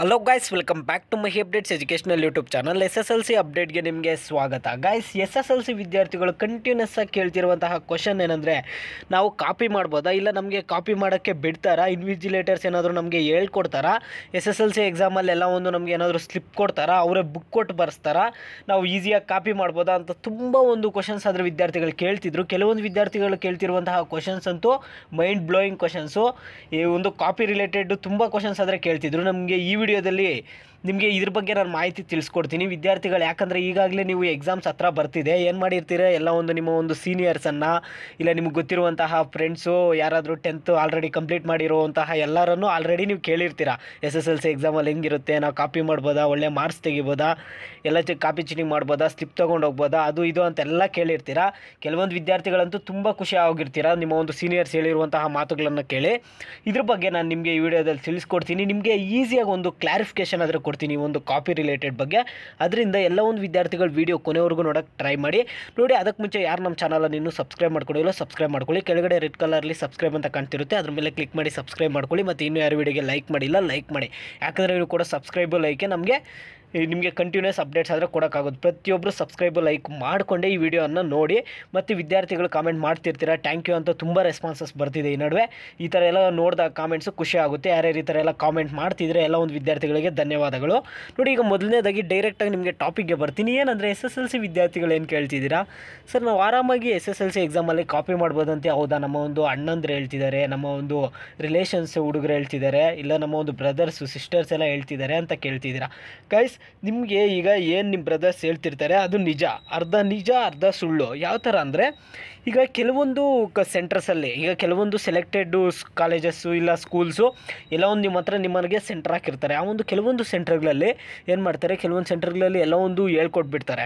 hello guys welcome back to my updates educational YouTube channel S S L C ಅಪ್ಡೇಟ್ಗೆ ನಿಮಗೆ ಸ್ವಾಗತ guys S S L C ವಿದ್ಯಾರ್ಥಿಗಳು continuous ಆಗಿ ಕೇಳ್ತಿರುವಂತಹ question ಏನಂದರೆ ನಾವು ಕಾಪಿ ಮಾಡ್ಬೋದಾ ಇಲ್ಲ ನಮಗೆ ಕಾಪಿ ಮಾಡೋಕ್ಕೆ ಬಿಡ್ತಾರಾ ಇನ್ವಿಜಿಲೇಟರ್ಸ್ ಏನಾದರೂ ನಮಗೆ ಹೇಳ್ಕೊಡ್ತಾರಾ ಎಸ್ ಎಸ್ ಎಲ್ ಸಿ ಎಕ್ಸಾಮಲ್ಲಿ ಎಲ್ಲ ಒಂದು ನಮಗೆ ಏನಾದರೂ ಸ್ಲಿಪ್ ಕೊಡ್ತಾರಾ ಅವರೇ ಬುಕ್ ಕೊಟ್ಟು ಬರ್ಸ್ತಾರಾ ನಾವು ಈಸಿಯಾಗಿ ಕಾಪಿ ಮಾಡ್ಬೋದಾ ಅಂತ ತುಂಬ ಒಂದು ಕ್ವಶನ್ಸ್ ಆದರೆ ವಿದ್ಯಾರ್ಥಿಗಳು ಕೇಳ್ತಿದ್ರು ಕೆಲವೊಂದು ವಿದ್ಯಾರ್ಥಿಗಳು ಕೇಳ್ತಿರುವಂತಹ ಕ್ವಶನ್ಸ್ ಅಂತೂ ಮೈಂಡ್ ಬ್ಲೋಯಿಂಗ್ ಕ್ವಶನ್ಸು ಈ ಒಂದು ಕಾಪಿ ರಿಲೇಟೆಡ್ ತುಂಬ ಕ್ವಶನ್ಸ್ ಆದರೆ ಕೇಳ್ತಿದ್ರು ನಮಗೆ ಈ ವಿ ವಿಡಿಯೋದಲ್ಲಿ ನಿಮಗೆ ಇದ್ರ ಬಗ್ಗೆ ನಾನು ಮಾಹಿತಿ ತಿಳಿಸ್ಕೊಡ್ತೀನಿ ವಿದ್ಯಾರ್ಥಿಗಳು ಯಾಕಂದರೆ ಈಗಾಗಲೇ ನೀವು ಎಕ್ಸಾಮ್ಸ್ ಹತ್ರ ಬರ್ತಿದೆ ಏನು ಮಾಡಿರ್ತೀರ ಎಲ್ಲ ಒಂದು ನಿಮ್ಮ ಒಂದು ಸೀನಿಯರ್ಸನ್ನು ಇಲ್ಲ ನಿಮ್ಗೆ ಗೊತ್ತಿರುವಂತಹ ಫ್ರೆಂಡ್ಸು ಯಾರಾದರೂ ಟೆಂತ್ ಆಲ್ರೆಡಿ ಕಂಪ್ಲೀಟ್ ಮಾಡಿರುವಂತಹ ಎಲ್ಲರನ್ನು ಆಲ್ರೆಡಿ ನೀವು ಕೇಳಿರ್ತೀರ ಎಸ್ ಎಸ್ ಎಲ್ ಸಿ ಎಕ್ಸಾಮಲ್ಲಿ ಹೆಂಗಿರುತ್ತೆ ನಾವು ಕಾಪಿ ಮಾಡ್ಬೋದಾ ಒಳ್ಳೆ ಮಾರ್ಕ್ಸ್ ತೆಗಿಬೋದಾ ಎಲ್ಲ ಕಾಪಿ ಚೀಟಿಂಗ್ ಮಾಡ್ಬೋದಾ ಸ್ಲಿಪ್ ತೊಗೊಂಡು ಹೋಗ್ಬೋದಾ ಅದು ಇದು ಅಂತೆಲ್ಲ ಕೇಳಿರ್ತೀರ ಕೆಲವೊಂದು ವಿದ್ಯಾರ್ಥಿಗಳಂತೂ ತುಂಬ ಖುಷಿ ಆಗಿರ್ತೀರ ನಿಮ್ಮ ಒಂದು ಸೀನಿಯರ್ಸ್ ಹೇಳಿರುವಂತಹ ಮಾತುಗಳನ್ನು ಕೇಳಿ ಇದ್ರ ಬಗ್ಗೆ ನಾನು ನಿಮಗೆ ಈ ವಿಡಿಯೋದಲ್ಲಿ ತಿಳಿಸ್ಕೊಡ್ತೀನಿ ನಿಮಗೆ ಈಸಿಯಾಗಿ ಒಂದು ಕ್ಲಾರಿಫಿಕೇಶನ್ ಆದರೂ ಕೊಡ್ತೀನಿ ಒಂದು ಕಾಪಿ ರಿಲೇಟೆಡ್ ಬಗ್ಗೆ ಅದರಿಂದ ಎಲ್ಲ ಒಂದು ವಿದ್ಯಾರ್ಥಿಗಳು ವೀಡಿಯೋ ಕೊನೆವರೆಗೂ ನೋಡೋಕ್ಕೆ ಟ್ರೈ ಮಾಡಿ ನೋಡಿ ಅದಕ್ಕೆ ಮುಂಚೆ ಯಾರು ನಮ್ಮ ಚಾನಲನ್ನು ಇನ್ನೂ ಸಬ್ಸ್ಕ್ರೈಬ್ ಮಾಡ್ಕೊಳ್ಳಿಲ್ಲ ಸಬ್ಸ್ಕ್ರೈಬ್ ಮಾಡ್ಕೊಳ್ಳಿ ಕೆಳಗಡೆ ರೆಡ್ ಕಲರಲ್ಲಿ ಸಬ್ಸ್ಕ್ರೈಬ್ ಅಂತ ಕಾಣ್ತಿರುತ್ತೆ ಅದ್ರ ಮೇಲೆ ಕ್ಲಿಕ್ ಮಾಡಿ ಸಬ್ಸ್ಕ್ರೈಬ್ ಮಾಡ್ಕೊಳ್ಳಿ ಮತ್ತು ಇನ್ನೂ ಯಾರು ವೀಡಿಯೋಗೆ ಲೈಕ್ ಮಾಡಿಲ್ಲ ಲೈಕ್ ಮಾಡಿ ಯಾಕಂದರೆ ಇವರು ಕೂಡ ಸಬ್ಸ್ಕ್ರೈಬ್ ಲೈಕೆ ನಮಗೆ ನಿಮಗೆ ಕಂಟಿನ್ಯೂಸ್ ಅಪ್ಡೇಟ್ಸ್ ಆದರೆ ಕೊಡೋಕ್ಕಾಗೋದು ಪ್ರತಿಯೊಬ್ಬರು ಸಬ್ಸ್ಕ್ರೈಬ್ ಲೈಕ್ ಮಾಡಿಕೊಂಡೆ ಈ ವಿಡಿಯೋನ ನೋಡಿ ಮತ್ತು ವಿದ್ಯಾರ್ಥಿಗಳು ಕಾಮೆಂಟ್ ಮಾಡ್ತಿರ್ತೀರಾ ಥ್ಯಾಂಕ್ ಯು ಅಂತ ತುಂಬ ರೆಸ್ಪಾನ್ಸಸ್ ಬರ್ತಿದೆ ಈ ನಡುವೆ ಈ ಥರ ಎಲ್ಲ ನೋಡಿದಾಗ ಕಾಮೆಂಟ್ಸು ಖುಷಿ ಆಗುತ್ತೆ ಯಾರ್ಯಾರು ಈ ಥರ ಎಲ್ಲ ಕಾಮೆಂಟ್ ಮಾಡ್ತಿದ್ರೆ ಎಲ್ಲ ಒಂದು ವಿದ್ಯಾರ್ಥಿಗಳಿಗೆ ಧನ್ಯವಾದಗಳು ನೋಡಿ ಈಗ ಮೊದಲನೇದಾಗಿ ಡೈರೆಕ್ಟಾಗಿ ನಿಮಗೆ ಟಾಪಿಕ್ಗೆ ಬರ್ತೀನಿ ಏನಂದರೆ ಎಸ್ ಎಸ್ ಎಲ್ ಸಿ ವಿದ್ಯಾರ್ಥಿಗಳು ಏನು ಕೇಳ್ತಿದ್ದೀರಾ ಸರ್ ನಾವು ಆರಾಮಾಗಿ ಎಸ್ ಎಸ್ ಎಲ್ ಸಿ ಎಕ್ಸಾಮಲ್ಲಿ ಕಾಪಿ ಮಾಡ್ಬೋದಂತೆ ಹೌದಾ ನಮ್ಮ ಒಂದು ಅಣ್ಣಂದ್ರೆ ಹೇಳ್ತಿದ್ದಾರೆ ನಮ್ಮ ಒಂದು ರಿಲೇಷನ್ಸ್ ಹುಡುಗರು ಹೇಳ್ತಿದ್ದಾರೆ ಇಲ್ಲ ನಮ್ಮ ಒಂದು ಬ್ರದರ್ಸು ಸಿಸ್ಟರ್ಸ್ ಎಲ್ಲ ಹೇಳ್ತಿದ್ದಾರೆ ಅಂತ ಕೇಳ್ತಿದ್ದೀರಾ ಗೈಸ್ ನಿಮಗೆ ಈಗ ಏನು ನಿಮ್ಮ ಬ್ರದರ್ಸ್ ಹೇಳ್ತಿರ್ತಾರೆ ಅದು ನಿಜ ಅರ್ಧ ನಿಜ ಅರ್ಧ ಸುಳ್ಳು ಯಾವ ಥರ ಅಂದರೆ ಈಗ ಕೆಲವೊಂದು ಕ ಸೆಂಟರ್ಸಲ್ಲಿ ಈಗ ಕೆಲವೊಂದು ಸೆಲೆಕ್ಟೆಡ್ ಕಾಲೇಜಸ್ಸು ಇಲ್ಲ ಸ್ಕೂಲ್ಸು ಎಲ್ಲ ಒಂದು ನಿಮ್ಮ ಹತ್ರ ನಿಮಗೆ ಸೆಂಟರ್ ಹಾಕಿರ್ತಾರೆ ಆ ಒಂದು ಕೆಲವೊಂದು ಸೆಂಟರ್ಗಳಲ್ಲಿ ಏನು ಮಾಡ್ತಾರೆ ಕೆಲವೊಂದು ಸೆಂಟರ್ಗಳಲ್ಲಿ ಎಲ್ಲ ಒಂದು ಹೇಳ್ಕೊಟ್ಬಿಡ್ತಾರೆ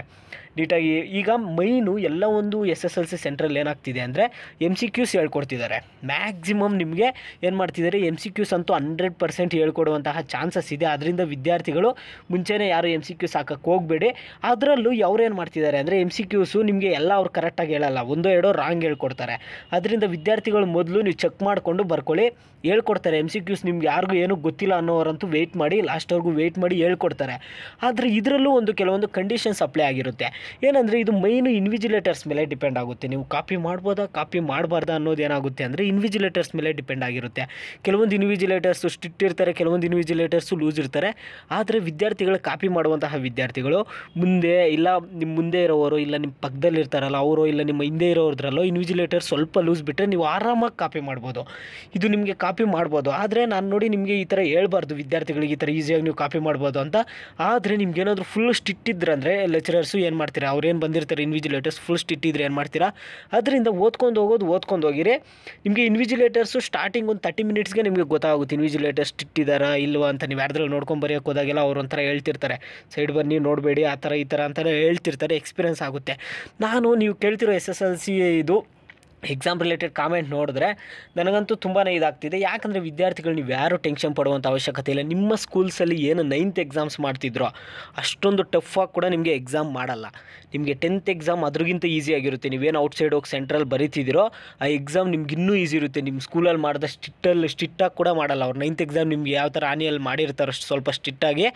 ನೀಟಾಗಿ ಈಗ ಮೈನು ಎಲ್ಲ ಒಂದು ಎಸ್ ಎಸ್ ಎಲ್ ಸಿ ಸೆಂಟ್ರಲ್ಲಿ ಏನಾಗ್ತಿದೆ ಅಂದರೆ ಎಮ್ ಸಿ ಕ್ಯೂಸ್ ಹೇಳ್ಕೊಡ್ತಿದ್ದಾರೆ ಮ್ಯಾಕ್ಸಿಮಮ್ ನಿಮಗೆ ಏನು ಮಾಡ್ತಿದ್ದಾರೆ ಎಮ್ ಸಿ ಕ್ಯೂಸ್ ಅಂತೂ ಹಂಡ್ರೆಡ್ ಪರ್ಸೆಂಟ್ ಹೇಳ್ಕೊಡುವಂತಹ ಚಾನ್ಸಸ್ ಇದೆ ಅದರಿಂದ ವಿದ್ಯಾರ್ಥಿಗಳು ಮುಂಚೆನೇ ಯಾರು ಎಮ್ ಸಿ ಕ್ಯೂಸ್ ಹಾಕಕ್ಕೆ ಹೋಗಬೇಡಿ ಅದರಲ್ಲೂ ಅವ್ರು ಏನು ಮಾಡ್ತಿದ್ದಾರೆ ಅಂದರೆ ಎಮ್ ಸಿ ಕ್ಯೂಸು ನಿಮಗೆ ಎಲ್ಲ ಅವ್ರು ಕರೆಕ್ಟಾಗಿ ಹೇಳಲ್ಲ ಒಂದು ಎರಡು ರಾಂಗ್ ಹೇಳ್ಕೊಡ್ತಾರೆ ಅದರಿಂದ ವಿದ್ಯಾರ್ಥಿಗಳು ಮೊದಲು ನೀವು ಚೆಕ್ ಮಾಡಿಕೊಂಡು ಬರ್ಕೊಳ್ಳಿ ಹೇಳ್ಕೊಡ್ತಾರೆ ಎಮ್ ಸಿ ಕ್ಯೂಸ್ ನಿಮ್ಗೆ ಯಾರಿಗೂ ಏನೂ ಗೊತ್ತಿಲ್ಲ ಅನ್ನೋರಂತೂ ವೆಯ್ಟ್ ಮಾಡಿ ಲಾಸ್ಟ್ವರೆಗೂ ವೆಯ್ಟ್ ಮಾಡಿ ಹೇಳ್ಕೊಡ್ತಾರೆ ಆದರೆ ಇದರಲ್ಲೂ ಒಂದು ಕೆಲವೊಂದು ಕಂಡೀಷನ್ಸ್ ಅಪ್ಲೈ ಆಗಿರುತ್ತೆ ಏನಂದರೆ ಇದು ಮೈನು ಇನ್ವಿಜಿಲೇಟರ್ಸ್ ಮೇಲೆ ಡಿಪೆಂಡ್ ಆಗುತ್ತೆ ನೀವು ಕಾಪಿ ಮಾಡ್ಬೋದಾ ಕಾಪಿ ಮಾಡಬಾರ್ದ ಅನ್ನೋದೇನಾಗುತ್ತೆ ಅಂದರೆ ಇನ್ವಿಜಿಲೇಟರ್ಸ್ ಮೇಲೆ ಡಿಪೆಂಡ್ ಆಗಿರುತ್ತೆ ಕೆಲವೊಂದು ಇನ್ವಿಜಿಲೇಟರ್ಸು ಸ್ಟ್ರಿಕ್ಟ್ ಇರ್ತಾರೆ ಕೆಲವೊಂದು ಇನ್ವಿಜಿಲೇಟರ್ಸು ಲೂಸ್ ಇರ್ತಾರೆ ಆದರೆ ವಿದ್ಯಾರ್ಥಿಗಳು ಕಾಪಿ ಮಾಡುವಂತಹ ವಿದ್ಯಾರ್ಥಿಗಳು ಮುಂದೆ ಇಲ್ಲ ನಿಮ್ಮ ಮುಂದೆ ಇರೋವರು ಇಲ್ಲ ನಿಮ್ಮ ಪಕ್ಕದಲ್ಲಿ ಇರ್ತಾರಲ್ಲ ಅವರು ಇಲ್ಲ ನಿಮ್ಮ ಹಿಂದೆ ಇರೋರು ಕೊಡಿದ್ರಲ್ಲೋ ಇನ್ವಿಜಿಲೇಟರ್ ಸ್ವಲ್ಪ ಲೂಸ್ ಬಿಟ್ಟರೆ ನೀವು ಆರಾಮಾಗಿ ಕಾಪಿ ಮಾಡ್ಬೋದು ಇದು ನಿಮಗೆ ಕಾಪಿ ಮಾಡ್ಬೋದು ಆದರೆ ನಾನು ನೋಡಿ ನಿಮಗೆ ಈ ಥರ ಹೇಳ್ಬಾರ್ದು ವಿದ್ಯಾರ್ಥಿಗಳಿಗೆ ಈ ಥರ ಈಸಿಯಾಗಿ ನೀವು ಕಾಪಿ ಮಾಡ್ಬೋದು ಅಂತ ಆದರೆ ನಿಮ್ಗೆ ಏನಾದರೂ ಫುಲ್ ಸ್ಟಿಟ್ ಅಂದರೆ ಲೆಕ್ಚರರ್ಸು ಏನು ಮಾಡ್ತೀರಾ ಅವ್ರೇನು ಬಂದಿರ್ತಾರೆ ಇನ್ವಿಜಿಲೇಟರ್ಸ್ ಫುಲ್ ಸ್ಟಿಟ್ ಇದ್ರೆ ಏನು ಮಾಡ್ತೀರಾ ಅದರಿಂದ ಓದ್ಕೊಂಡು ಹೋಗೋದು ಓದ್ಕೊಂಡು ಹೋಗಿರಿ ನಿಮಗೆ ಇನ್ವಿಜಿಲೇಟರ್ಸು ಸ್ಟಾರ್ಟಿಂಗ್ ಒಂದು ತರ್ಟಿ ಮಿನಿಟ್ಸ್ಗೆ ನಿಮಗೆ ಗೊತ್ತಾಗುತ್ತೆ ಇನ್ವಿಜಿಲೇಟರ್ಸ್ ಸ್ಟಿಟ್ ಇದ್ದಾರಾ ಇಲ್ವಾ ಅಂತ ನೀವು ಯಾರ್ದ್ರಲ್ಲಿ ನೋಡ್ಕೊಂಡು ಬರೆಯೋಕ್ಕೆ ಹೋದಾಗೆಲ್ಲ ಅವ್ರು ಒಂಥರ ಹೇಳ್ತಿರ್ತಾರೆ ಸೈಡ್ ಬನ್ನಿ ನೋಡಬೇಡಿ ಆ ಥರ ಈ ಥರ ಅಂತಲೇ ಹೇಳ್ತಿರ್ತಾರೆ ಎಕ್ಸ್ಪೀರಿಯನ್ಸ್ ಆಗುತ್ತೆ ನಾನು ನೀವು ಕೇಳ್ತಿರೋ S S L C 程度 exam related comment ನೋಡಿದ್ರೆ ನನಗಂತೂ ತುಂಬಾ ಇದಾಗ್ತಿದೆ ಯಾಕಂದರೆ ವಿದ್ಯಾರ್ಥಿಗಳು ನೀವು ಯಾರೂ ಟೆನ್ಷನ್ ಪಡುವಂಥ ಅವಶ್ಯಕತೆ ಇಲ್ಲ ನಿಮ್ಮ ಸ್ಕೂಲ್ಸಲ್ಲಿ ಏನು ನೈನ್ತ್ ಎಕ್ಸಾಮ್ಸ್ ಮಾಡ್ತಿದ್ರೋ ಅಷ್ಟೊಂದು ಟಫಾಗಿ ಕೂಡ ನಿಮಗೆ ಎಕ್ಸಾಮ್ ಮಾಡಲ್ಲ ನಿಮಗೆ ಟೆಂತ್ ಎಕ್ಸಾಮ್ ಅದ್ರಿಗಿಂತ ಈಸಿಯಾಗಿರುತ್ತೆ ನೀವೇನು ಔಟ್ಸೈಡ್ ಹೋಗಿ ಸೆಂಟ್ರಲ್ ಬರೀತಿದ್ದೀರೋ ಆ ಎಕ್ಸಾಮ್ ನಿಮ್ಗೆ ಇನ್ನೂ ಈಸಿ ಇರುತ್ತೆ ನಿಮ್ಮ ಸ್ಕೂಲಲ್ಲಿ ಮಾಡಿದ ಸ್ಟಿಟ್ಟಲ್ಲಿ ಸ್ಟಿಟ್ಟಾಗಿ ಕೂಡ ಮಾಡಲ್ಲ ಅವ್ರು ನೈನ್ತ್ ಎಕ್ಸಾಮ್ ನಿಮ್ಗೆ ಯಾವ ಥರ ಆನಿಯಲ್ಲಿ ಮಾಡಿರ್ತಾರೋ ಅಷ್ಟು ಸ್ವಲ್ಪ ಸ್ಟಿಟ್ಟಾಗಿ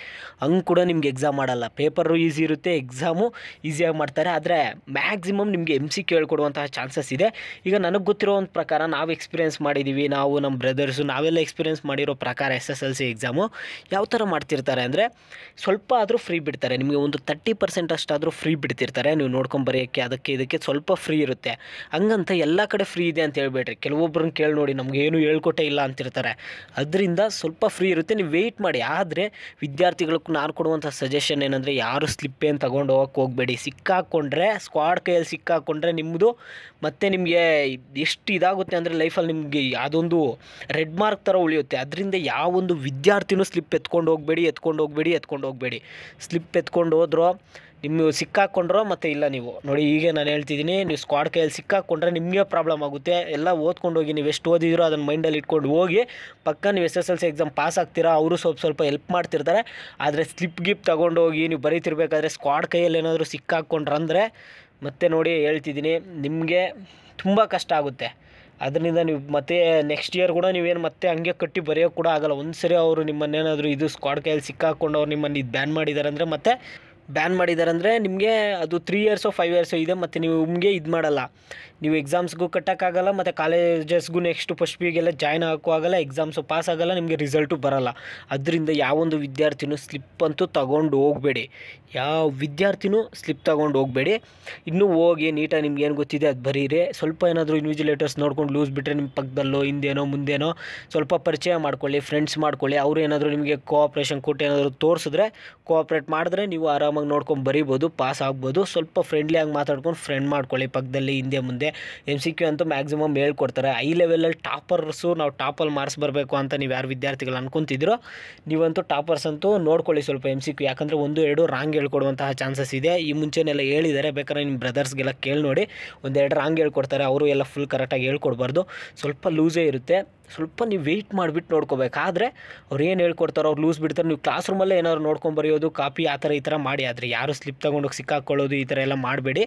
ಹಂಗೆ ಕೂಡ ನಿಮಗೆ ಎಕ್ಸಾಮ್ ಮಾಡಲ್ಲ ಪೇಪರು ಈಸಿ ಇರುತ್ತೆ ಎಕ್ಸಾಮು ಈಸಿಯಾಗಿ ಮಾಡ್ತಾರೆ ಆದರೆ ಮ್ಯಾಕ್ಸಿಮಮ್ ನಿಮಗೆ ಎಮ್ ಸಿ ಕೇಳ್ಕೊಡುವಂತಹ ಚಾನ್ಸಸ್ ಇದೆ ಈಗ ನನಗೆ ಗೊತ್ತಿರೋ ಒಂದು ಪ್ರಕಾರ ನಾವು ಎಕ್ಸ್ಪೀರಿಯೆನ್ಸ್ ಮಾಡಿದ್ದೀವಿ ನಾವು ನಮ್ಮ ಬ್ರದರ್ಸು ನಾವೆಲ್ಲ ಎಕ್ಸ್ಪೀರಿಯೆನ್ಸ್ ಮಾಡಿರೋ ಪ್ರಕಾರ S S L C exam ಯಾವ ಥರ ಮಾಡ್ತಿರ್ತಾರೆ ಅಂದರೆ ಸ್ವಲ್ಪ ಆದರೂ ಫ್ರೀ ಬಿಡ್ತಾರೆ ನಿಮಗೆ ಒಂದು ತರ್ಟಿ ಪರ್ಸೆಂಟ್ ಅಷ್ಟಾದರೂ ಫ್ರೀ ಬಿಡ್ತಿರ್ತಾರೆ ನೀವು ನೋಡ್ಕೊಂಡು ಬರೆಯೋಕ್ಕೆ ಅದಕ್ಕೆ ಇದಕ್ಕೆ ಸ್ವಲ್ಪ ಫ್ರೀ ಇರುತ್ತೆ ಹಂಗಂತ ಎಲ್ಲ ಕಡೆ ಫ್ರೀ ಇದೆ ಅಂತ ಹೇಳ್ಬೇಡ್ರಿ ಕೆಲವೊಬ್ಬರನ್ನ ಕೇಳಿ ನೋಡಿ ನಮಗೇನು ಹೇಳ್ಕೊಟ್ಟೆ ಇಲ್ಲ ಅಂತಿರ್ತಾರೆ ಅದರಿಂದ ಸ್ವಲ್ಪ ಫ್ರೀ ಇರುತ್ತೆ ನೀವು ವೆಯ್ಟ್ ಮಾಡಿ ಆದರೆ ವಿದ್ಯಾರ್ಥಿಗಳಿಗೆ ನಾನು ಕೊಡುವಂಥ ಸಜೆಷನ್ ಏನಂದರೆ ಯಾರು ಸ್ಲಿಪ್ಪೇನು ತೊಗೊಂಡು ಹೋಗಕ್ಕೆ ಹೋಗಬೇಡಿ ಸಿಕ್ಕಾಕೊಂಡ್ರೆ ಸ್ಕ್ವಾಡ್ ಕೈಯಲ್ಲಿ ಸಿಕ್ಕಾಕೊಂಡ್ರೆ ನಿಮ್ಮದು ಮತ್ತೆ ನಿಮಗೆ ಎಷ್ಟು ಇದಾಗುತ್ತೆ ಅಂದರೆ ಲೈಫಲ್ಲಿ ನಿಮಗೆ ಯಾವುದೊಂದು ರೆಡ್ ಮಾರ್ಕ್ ಥರ ಉಳಿಯುತ್ತೆ ಅದರಿಂದ ಯಾವೊಂದು ವಿದ್ಯಾರ್ಥಿನೂ ಸ್ಲಿಪ್ ಎತ್ಕೊಂಡು ಹೋಗಬೇಡಿ ಎತ್ಕೊಂಡು ಹೋಗಬೇಡಿ ಎತ್ಕೊಂಡು ಹೋಗಬೇಡಿ ಸ್ಲಿಪ್ ಎತ್ಕೊಂಡು ಹೋದ್ರೋ ನಿಮ್ಮ ಸಿಕ್ಕಾಕ್ಕೊಂಡ್ರೋ ಮತ್ತು ಇಲ್ಲ ನೀವು ನೋಡಿ ಈಗ ನಾನು ಹೇಳ್ತಿದ್ದೀನಿ ನೀವು ಸ್ಕ್ವಾಡ್ ಕೈಯಲ್ಲಿ ಸಿಕ್ಕಾಕ್ಕೊಂಡ್ರೆ ನಿಮಗೆ ಪ್ರಾಬ್ಲಮ್ ಆಗುತ್ತೆ ಎಲ್ಲ ಓದ್ಕೊಂಡು ಹೋಗಿ ನೀವು ಎಷ್ಟು ಓದಿದಿರೋ ಅದನ್ನು ಮೈಂಡಲ್ಲಿ ಇಟ್ಕೊಂಡು ಹೋಗಿ ಪಕ್ಕ ನೀವು S S L C exam pass ಆಗ್ತೀರಾ ಅವರು ಸ್ವಲ್ಪ ಸ್ವಲ್ಪ ಹೆಲ್ಪ್ ಮಾಡ್ತಿರ್ತಾರೆ ಆದರೆ ಸ್ಲಿಪ್ ಗಿಪ್ ಹೋಗಿ ನೀವು ಬರೀತಿರ್ಬೇಕಾದ್ರೆ ಸ್ಕ್ವಾಡ್ ಕೈಯಲ್ಲಿ ಏನಾದರೂ ಸಿಕ್ಕಾಕ್ಕೊಂಡ್ರೆ ಮತ್ತೆ ನೋಡಿ ಹೇಳ್ತಿದ್ದೀನಿ ನಿಮಗೆ ತುಂಬ ಕಷ್ಟ ಆಗುತ್ತೆ ಅದರಿಂದ ನೀವು ಮತ್ತೆ ನೆಕ್ಸ್ಟ್ ಇಯರ್ ಕೂಡ ನೀವೇನು ಮತ್ತೆ ಹಂಗೆ ಕಟ್ಟಿ ಬರೆಯೋಕೆ ಕೂಡ ಆಗಲ್ಲ ಒಂದು ಸರಿ ಅವರು ನಿಮ್ಮನ್ನೇನಾದರೂ ಇದು ಸ್ಕ್ವಾಡ್ ಕೈಯಲ್ಲಿ ಸಿಕ್ಕಾಕ್ಕೊಂಡು ಅವ್ರು ನಿಮ್ಮನ್ನು ಇದು ಬ್ಯಾನ್ ಮಾಡಿದ್ದಾರೆ ಅಂದರೆ ಮತ್ತೆ ಬ್ಯಾನ್ ಮಾಡಿದ್ದಾರೆ ಅಂದರೆ ನಿಮಗೆ ಅದು ತ್ರೀ ಇಯರ್ಸೋ ಫೈವ್ ಇಯರ್ಸೋ ಇದೆ ಮತ್ತು ನೀವು ನಿಮಗೆ ಇದು ಮಾಡಲ್ಲ ನೀವು ಎಕ್ಸಾಮ್ಸ್ಗೂ ಕಟ್ಟೋಕ್ಕಾಗಲ್ಲ ಮತ್ತು ಕಾಲೇಜಸ್ಗೂ ನೆಕ್ಸ್ಟ್ ಫಸ್ಟ್ ಗೆಲ್ಲ ಜಾಯ್ನ್ ಹಾಕೋ ಆಗಲ್ಲ ಎಕ್ಸಾಮ್ಸು ಪಾಸ್ ಆಗಲ್ಲ ನಿಮಗೆ ರಿಸಲ್ಟು ಬರಲ್ಲ ಅದರಿಂದ ಯಾವೊಂದು ವಿದ್ಯಾರ್ಥಿನೂ ಸ್ಲಿಪ್ ಅಂತೂ ತಗೊಂಡು ಹೋಗಬೇಡಿ ಯಾವ ವಿದ್ಯಾರ್ಥಿನೂ ಸ್ಲಿಪ್ ತಗೊಂಡು ಹೋಗಬೇಡಿ ಇನ್ನೂ ಹೋಗಿ ನೀಟಾಗಿ ನಿಮ್ಗೆ ಏನು ಗೊತ್ತಿದೆ ಅದು ಬರೀರಿ ಸ್ವಲ್ಪ ಏನಾದರೂ ಇನ್ವಿಜಿಲೇಟರ್ಸ್ ನೋಡ್ಕೊಂಡು ಲೂಸ್ ಬಿಟ್ಟರೆ ನಿಮ್ಮ ಪಕ್ಕದಲ್ಲೋ ಹಿಂದೇನೋ ಮುಂದೇನೋ ಸ್ವಲ್ಪ ಪರಿಚಯ ಮಾಡ್ಕೊಳ್ಳಿ ಫ್ರೆಂಡ್ಸ್ ಮಾಡ್ಕೊಳ್ಳಿ ಅವರು ಏನಾದರೂ ನಿಮಗೆ ಕೋಆಪ್ರೇಷನ್ ಕೊಟ್ಟು ಏನಾದರೂ ತೋರಿಸಿದ್ರೆ ಕೋಆಪ್ರೇಟ್ ಮಾಡಿದ್ರೆ ನೀವು ಆರಾಮಾಗಿ ಆರಾಮಾಗಿ ನೋಡ್ಕೊಂಡು ಬರಿಬೋದು ಪಾಸ್ ಆಗ್ಬೋದು ಸ್ವಲ್ಪ ಫ್ರೆಂಡ್ಲಿಯಾಗಿ ಮಾತಾಡ್ಕೊಂಡು ಫ್ರೆಂಡ್ ಮಾಡ್ಕೊಳ್ಳಿ ಪಕ್ಕದಲ್ಲಿ ಹಿಂದೆ ಮುಂದೆ ಎಮ್ ಸಿ ಕ್ಯೂ ಅಂತೂ ಮ್ಯಾಕ್ಸಿಮಮ್ ಹೇಳ್ಕೊಡ್ತಾರೆ ಐ ಲೆವೆಲಲ್ಲಿ ಟಾಪರ್ಸು ನಾವು ಟಾಪಲ್ಲಿ ಮಾರ್ಕ್ಸ್ ಬರಬೇಕು ಅಂತ ನೀವು ಯಾರು ವಿದ್ಯಾರ್ಥಿಗಳು ಅನ್ಕೊಂತಿದ್ರು ನೀವಂತೂ ಟಾಪರ್ಸ್ ಅಂತೂ ನೋಡ್ಕೊಳ್ಳಿ ಸ್ವಲ್ಪ ಎಮ್ ಸಿ ಕ್ಯೂ ಯಾಕಂದರೆ ಒಂದು ಎರಡು ರಾಂಗ್ ಹೇಳ್ಕೊಡುವಂತಹ ಚಾನ್ಸಸ್ ಇದೆ ಈ ಮುಂಚೆನೆಲ್ಲ ಹೇಳಿದ್ದಾರೆ ಬೇಕಾದ್ರೆ ನಿಮ್ಮ ಬ್ರದರ್ಸ್ಗೆಲ್ಲ ಕೇಳಿ ನೋಡಿ ಒಂದೆರಡು ರಾಂಗ್ ಹೇಳ್ಕೊಡ್ತಾರೆ ಅವರು ಎಲ್ಲ ಫುಲ್ ಕರೆಕ್ಟಾಗಿ ಹೇಳ್ಕೊಡ್ಬಾರ್ದು ಸ್ವಲ್ಪ ಲೂಸೇ ಇರುತ್ತೆ ಸ್ವಲ್ಪ ನೀವು ವೆಯ್ಟ್ ಮಾಡಿಬಿಟ್ಟು ನೋಡ್ಕೋಬೇಕಾದ್ರೆ ಅವ್ರು ಏನು ಹೇಳ್ಕೊಡ್ತಾರೋ ಅವ್ರು ಲೂಸ್ ಬಿಡ್ತಾರೆ ನೀವು ಕ್ಲಾಸ್ ರೂಮಲ್ಲೇ ಏನಾದ್ರು ನೋಡ್ಕೊಂಡು ಬರೆಯೋದು ಕಾಪಿ ಆ ಥರ ಈ ಥರ ಮಾಡಿ ಆದರೆ ಯಾರು ಸ್ಲಿಪ್ ತೊಗೊಂಡೋಗಿ ಸಿಕ್ಕಾಕ್ಕೊಳ್ಳೋದು ಈ ಥರ ಎಲ್ಲ ಮಾಡಬೇಡಿ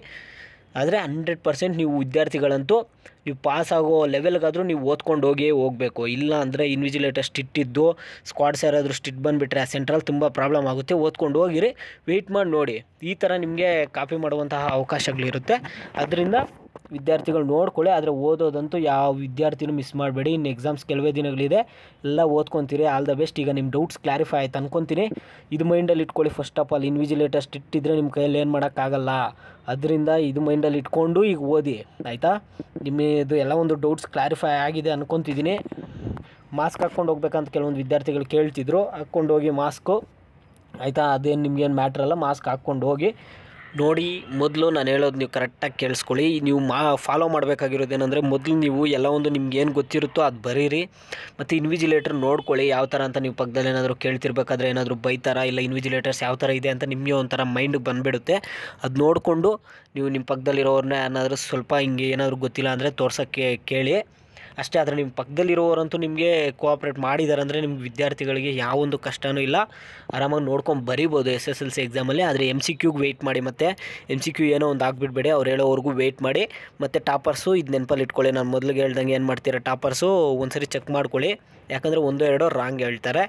ಆದರೆ ಹಂಡ್ರೆಡ್ ಪರ್ಸೆಂಟ್ ನೀವು ವಿದ್ಯಾರ್ಥಿಗಳಂತೂ ನೀವು ಪಾಸ್ ಆಗೋ ಲೆವೆಲ್ಗಾದರೂ ನೀವು ಓದ್ಕೊಂಡು ಹೋಗಿಯೇ ಹೋಗಬೇಕು ಇಲ್ಲ ಅಂದರೆ ಇನ್ವಿಜಿಲೇಟರ್ ಸ್ಟಿಟ್ಟಿದ್ದು ಸ್ಕ್ವಾಡ್ಸ್ ಯಾರಾದರೂ ಸ್ಟಿಟ್ ಬಂದುಬಿಟ್ರೆ ಆ ಸೆಂಟ್ರಲ್ಲಿ ತುಂಬ ಪ್ರಾಬ್ಲಮ್ ಆಗುತ್ತೆ ಓದ್ಕೊಂಡು ಹೋಗಿರಿ ವೆಯ್ಟ್ ಮಾಡಿ ನೋಡಿ ಈ ಥರ ನಿಮಗೆ ಕಾಪಿ ಮಾಡುವಂತಹ ಅವಕಾಶಗಳಿರುತ್ತೆ ಅದರಿಂದ ವಿದ್ಯಾರ್ಥಿಗಳು ನೋಡ್ಕೊಳ್ಳಿ ಆದರೆ ಓದೋದಂತೂ ಯಾವ ವಿದ್ಯಾರ್ಥಿನೂ ಮಿಸ್ ಮಾಡಬೇಡಿ ಇನ್ನು ಎಕ್ಸಾಮ್ಸ್ ಕೆಲವೇ ದಿನಗಳಿದೆ ಎಲ್ಲ ಓದ್ಕೊತೀರಿ ಆಲ್ ದ ಬೆಸ್ಟ್ ಈಗ ನಿಮ್ಮ ಡೌಟ್ಸ್ ಕ್ಲಾರಿಫೈ ಆಯ್ತು ಅನ್ಕೊತೀನಿ ಇದು ಮೈಂಡಲ್ಲಿ ಇಟ್ಕೊಳ್ಳಿ ಫಸ್ಟ್ ಆಫ್ ಆಲ್ ಇನ್ವಿಜಿಲೇಟರ್ಸ್ ಇಟ್ಟಿದ್ರೆ ನಿಮ್ಮ ಕೈಯಲ್ಲಿ ಏನು ಮಾಡೋಕ್ಕಾಗಲ್ಲ ಅದರಿಂದ ಇದು ಮೈಂಡಲ್ಲಿ ಇಟ್ಕೊಂಡು ಈಗ ಓದಿ ಆಯಿತಾ ನಿಮ್ಮ ಇದು ಎಲ್ಲ ಒಂದು ಡೌಟ್ಸ್ ಕ್ಲಾರಿಫೈ ಆಗಿದೆ ಅನ್ಕೊತಿದ್ದೀನಿ ಮಾಸ್ಕ್ ಹಾಕ್ಕೊಂಡು ಹೋಗ್ಬೇಕಂತ ಕೆಲವೊಂದು ವಿದ್ಯಾರ್ಥಿಗಳು ಕೇಳ್ತಿದ್ರು ಹಾಕ್ಕೊಂಡು ಹೋಗಿ ಮಾಸ್ಕು ಆಯಿತಾ ಅದೇನು ನಿಮ್ಗೇನು ಮ್ಯಾಟ್ರಲ್ಲ ಮಾಸ್ಕ್ ಹಾಕ್ಕೊಂಡು ಹೋಗಿ ನೋಡಿ ಮೊದಲು ನಾನು ಹೇಳೋದು ನೀವು ಕರೆಕ್ಟಾಗಿ ಕೇಳಿಸ್ಕೊಳ್ಳಿ ನೀವು ಮಾ ಫಾಲೋ ಏನಂದರೆ ಮೊದಲು ನೀವು ಎಲ್ಲ ಒಂದು ನಿಮ್ಗೆ ಏನು ಗೊತ್ತಿರುತ್ತೋ ಅದು ಬರೀರಿ ಮತ್ತು ಇನ್ವಿಜಿಲೇಟರ್ ನೋಡ್ಕೊಳ್ಳಿ ಯಾವ ಥರ ಅಂತ ನೀವು ಪಕ್ಕದಲ್ಲಿ ಏನಾದರೂ ಕೇಳ್ತಿರ್ಬೇಕಾದ್ರೆ ಏನಾದರೂ ಬೈತಾರ ಇಲ್ಲ ಇನ್ವಿಜಿಲೇಟರ್ಸ್ ಯಾವ ಥರ ಇದೆ ಅಂತ ನಿಮಗೆ ಒಂಥರ ಮೈಂಡಿಗೆ ಬಂದುಬಿಡುತ್ತೆ ಅದು ನೋಡಿಕೊಂಡು ನೀವು ನಿಮ್ಮ ಪಕ್ಕದಲ್ಲಿರೋರನ್ನ ಏನಾದರೂ ಸ್ವಲ್ಪ ಹಿಂಗೆ ಏನಾದರೂ ಗೊತ್ತಿಲ್ಲ ಅಂದರೆ ತೋರ್ಸೋಕ್ಕೆ ಕೇಳಿ ಅಷ್ಟೇ ಆದರೆ ನಿಮ್ಮ ಪಕ್ಕದಲ್ಲಿರೋರಂತೂ ನಿಮಗೆ ಕೋಆಪ್ರೇಟ್ ಮಾಡಿದ್ದಾರೆ ಅಂದರೆ ನಿಮ್ಮ ವಿದ್ಯಾರ್ಥಿಗಳಿಗೆ ಯಾವೊಂದು ಕಷ್ಟವೂ ಇಲ್ಲ ಆರಾಮಾಗಿ ನೋಡ್ಕೊಂಡು ಬರೀಬೋದು ಎಸ್ ಎಸ್ ಎಲ್ ಸಿ ಎಕ್ಸಾಮಲ್ಲಿ ಆದರೆ ಎಮ್ ಸಿ ಕ್ಯೂಗೆ ವೆಯ್ಟ್ ಮಾಡಿ ಮತ್ತು ಎಮ್ ಸಿ ಕ್ಯೂ ಏನೋ ಒಂದು ಆಗಿಬಿಡ್ಬೇಡಿ ಅವ್ರು ಹೇಳೋವರೆಗೂ ವೆಯ್ಟ್ ಮಾಡಿ ಮತ್ತು ಟಾಪರ್ಸು ಇದು ನೆನಪಲ್ಲಿ ಇಟ್ಕೊಳ್ಳಿ ನಾನು ಮೊದಲಿಗೆ ಹೇಳ್ದಂಗೆ ಏನು ಮಾಡ್ತೀರಾ ಟಾಪರ್ಸು ಒಂದು ಸರಿ ಚೆಕ್ ಮಾಡ್ಕೊಳ್ಳಿ ಯಾಕಂದರೆ ಒಂದು ಎರಡು ರಾಂಗ್ ಹೇಳ್ತಾರೆ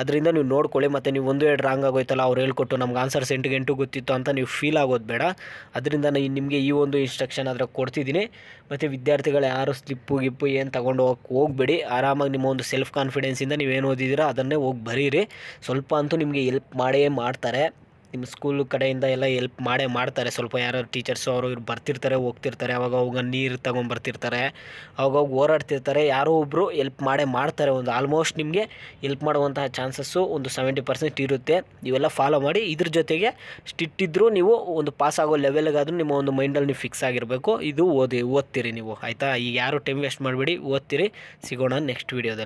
ಅದರಿಂದ ನೀವು ನೋಡ್ಕೊಳ್ಳಿ ಮತ್ತು ನೀವು ಒಂದು ಎರಡು ರಾಂಗ್ ಆಗೋಯ್ತಲ್ಲ ಅವ್ರು ಹೇಳ್ಕೊಟ್ಟು ನಮ್ಗೆ ಆನ್ಸರ್ ಸೆಂಟಿಗೆ ಎಂಟು ಗೊತ್ತಿತ್ತು ಅಂತ ನೀವು ಫೀಲ್ ಆಗೋದು ಬೇಡ ಅದರಿಂದ ನಾನು ನಿಮಗೆ ಈ ಒಂದು ಇನ್ಸ್ಟ್ರಕ್ಷನ್ ಆದರೆ ಕೊಡ್ತಿದ್ದೀನಿ ಮತ್ತು ವಿದ್ಯಾರ್ಥಿಗಳು ಯಾರು ಸ್ಲಿಪ್ಪು ಗಿಪ್ಪು ಏನು ಏನು ತೊಗೊಂಡು ಹೋಗಕ್ಕೆ ಹೋಗಬೇಡಿ ಆರಾಮಾಗಿ ನಿಮ್ಮ ಒಂದು ಸೆಲ್ಫ್ ಕಾನ್ಫಿಡೆನ್ಸಿಂದ ನೀವೇನು ಓದಿದ್ದೀರಾ ಅದನ್ನೇ ಹೋಗಿ ಬರೀರಿ ಸ್ವಲ್ಪ ಅಂತೂ ನಿಮಗೆ ಎಲ್ಪ್ ಮಾಡೇ ಮಾಡ್ತಾರೆ ನಿಮ್ಮ ಸ್ಕೂಲ್ ಕಡೆಯಿಂದ ಎಲ್ಲ ಎಲ್ಪ್ ಮಾಡೇ ಮಾಡ್ತಾರೆ ಸ್ವಲ್ಪ ಯಾರು ಟೀಚರ್ಸು ಅವರು ಇವ್ರು ಬರ್ತಿರ್ತಾರೆ ಹೋಗ್ತಿರ್ತಾರೆ ಅವಾಗ ಅವಾಗ ನೀರು ತಗೊಂಬರ್ತಿರ್ತಾರೆ ಅವಾಗ ಓಡಾಡ್ತಿರ್ತಾರೆ ಯಾರೋ ಒಬ್ಬರು ಎಲ್ಪ್ ಮಾಡೇ ಮಾಡ್ತಾರೆ ಒಂದು ಆಲ್ಮೋಸ್ಟ್ ನಿಮಗೆ ಎಲ್ಪ್ ಮಾಡುವಂತಹ ಚಾನ್ಸಸ್ಸು ಒಂದು ಸೆವೆಂಟಿ ಪರ್ಸೆಂಟ್ ಇರುತ್ತೆ ಇವೆಲ್ಲ ಫಾಲೋ ಮಾಡಿ ಇದ್ರ ಜೊತೆಗೆ ಸ್ಟಿಟ್ ಇದ್ದರೂ ನೀವು ಒಂದು ಪಾಸ್ ಆಗೋ ಲೆವೆಲ್ಗಾದರೂ ನಿಮ್ಮ ಒಂದು ಮೈಂಡಲ್ಲಿ ನೀವು ಫಿಕ್ಸ್ ಆಗಿರಬೇಕು ಇದು ಓದಿ ಓದ್ತೀರಿ ನೀವು ಆಯಿತಾ ಈಗ ಯಾರು ಟೈಮ್ ವೇಸ್ಟ್ ಮಾಡಬೇಡಿ ಓದ್ತೀರಿ ಸಿಗೋಣ ನೆಕ್ಸ್ಟ್ ವೀಡಿಯೋದಲ್ಲಿ